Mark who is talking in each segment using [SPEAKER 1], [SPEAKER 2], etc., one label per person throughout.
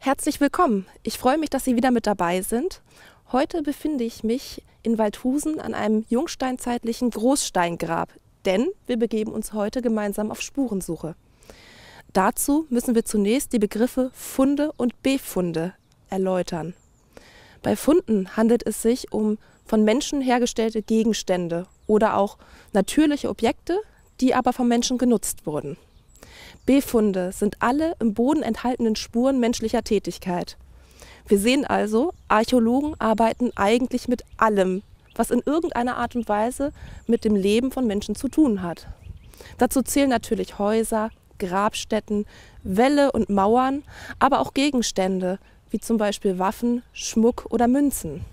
[SPEAKER 1] Herzlich willkommen. Ich freue mich, dass Sie wieder mit dabei sind. Heute befinde ich mich in Waldhusen an einem jungsteinzeitlichen Großsteingrab, denn wir begeben uns heute gemeinsam auf Spurensuche. Dazu müssen wir zunächst die Begriffe Funde und Befunde erläutern. Bei Funden handelt es sich um von Menschen hergestellte Gegenstände oder auch natürliche Objekte, die aber vom Menschen genutzt wurden. B-Funde sind alle im Boden enthaltenen Spuren menschlicher Tätigkeit. Wir sehen also, Archäologen arbeiten eigentlich mit allem, was in irgendeiner Art und Weise mit dem Leben von Menschen zu tun hat. Dazu zählen natürlich Häuser, Grabstätten, Wälle und Mauern, aber auch Gegenstände, wie zum Beispiel Waffen, Schmuck oder Münzen.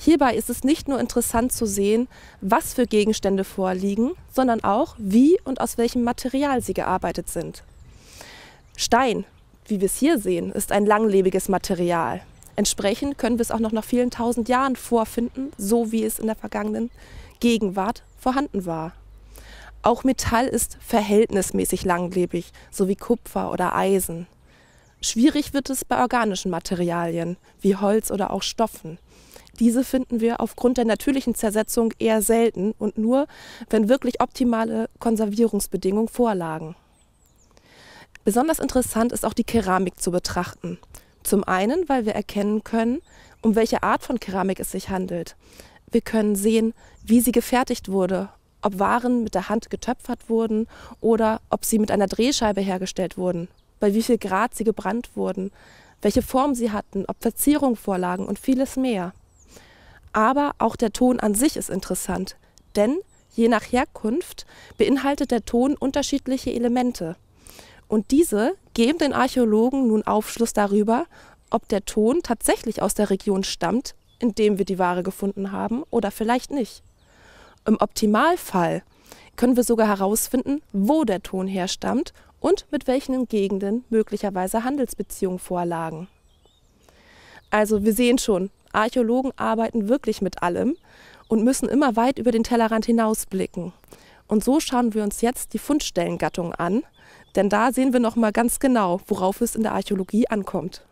[SPEAKER 1] Hierbei ist es nicht nur interessant zu sehen, was für Gegenstände vorliegen, sondern auch, wie und aus welchem Material sie gearbeitet sind. Stein, wie wir es hier sehen, ist ein langlebiges Material. Entsprechend können wir es auch noch nach vielen tausend Jahren vorfinden, so wie es in der vergangenen Gegenwart vorhanden war. Auch Metall ist verhältnismäßig langlebig, so wie Kupfer oder Eisen. Schwierig wird es bei organischen Materialien, wie Holz oder auch Stoffen. Diese finden wir aufgrund der natürlichen Zersetzung eher selten und nur, wenn wirklich optimale Konservierungsbedingungen vorlagen. Besonders interessant ist auch die Keramik zu betrachten. Zum einen, weil wir erkennen können, um welche Art von Keramik es sich handelt. Wir können sehen, wie sie gefertigt wurde, ob Waren mit der Hand getöpfert wurden oder ob sie mit einer Drehscheibe hergestellt wurden, bei wie viel Grad sie gebrannt wurden, welche Form sie hatten, ob Verzierungen vorlagen und vieles mehr aber auch der Ton an sich ist interessant, denn je nach Herkunft beinhaltet der Ton unterschiedliche Elemente. Und diese geben den Archäologen nun Aufschluss darüber, ob der Ton tatsächlich aus der Region stammt, in dem wir die Ware gefunden haben, oder vielleicht nicht. Im Optimalfall können wir sogar herausfinden, wo der Ton herstammt und mit welchen Gegenden möglicherweise Handelsbeziehungen vorlagen. Also wir sehen schon, Archäologen arbeiten wirklich mit allem und müssen immer weit über den Tellerrand hinausblicken. Und so schauen wir uns jetzt die Fundstellengattung an, denn da sehen wir noch mal ganz genau, worauf es in der Archäologie ankommt.